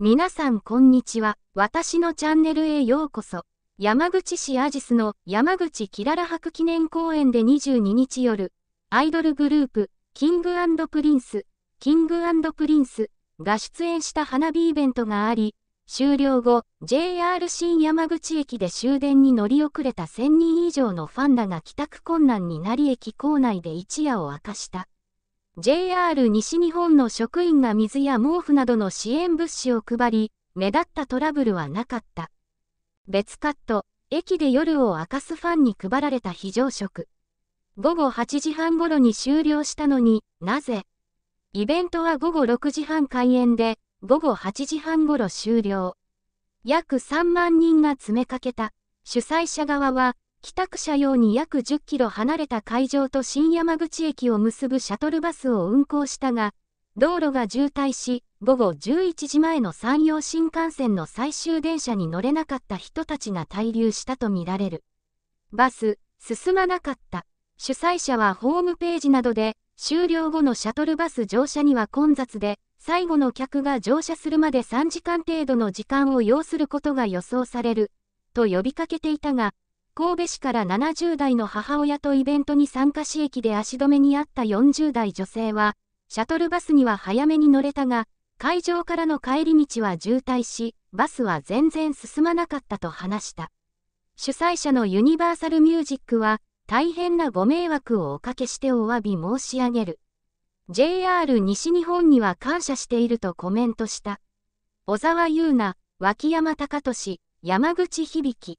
皆さんこんにちは。私のチャンネルへようこそ。山口市アジスの山口キララ博記念公園で22日夜、アイドルグループ、キングプリンス、キングプリンスが出演した花火イベントがあり、終了後、JR 新山口駅で終電に乗り遅れた1000人以上のファンらが帰宅困難になり駅構内で一夜を明かした。JR 西日本の職員が水や毛布などの支援物資を配り、目立ったトラブルはなかった。別カット、駅で夜を明かすファンに配られた非常食。午後8時半頃に終了したのになぜイベントは午後6時半開演で、午後8時半頃終了。約3万人が詰めかけた。主催者側は、帰宅者用に約10キロ離れた会場と新山口駅を結ぶシャトルバスを運行したが、道路が渋滞し、午後11時前の山陽新幹線の最終電車に乗れなかった人たちが滞留したとみられる。バス、進まなかった。主催者はホームページなどで、終了後のシャトルバス乗車には混雑で、最後の客が乗車するまで3時間程度の時間を要することが予想される、と呼びかけていたが、神戸市から70代の母親とイベントに参加し駅で足止めにあった40代女性は、シャトルバスには早めに乗れたが、会場からの帰り道は渋滞し、バスは全然進まなかったと話した。主催者のユニバーサルミュージックは、大変なご迷惑をおかけしてお詫び申し上げる。JR 西日本には感謝しているとコメントした。小沢優奈、脇山隆俊、山口響。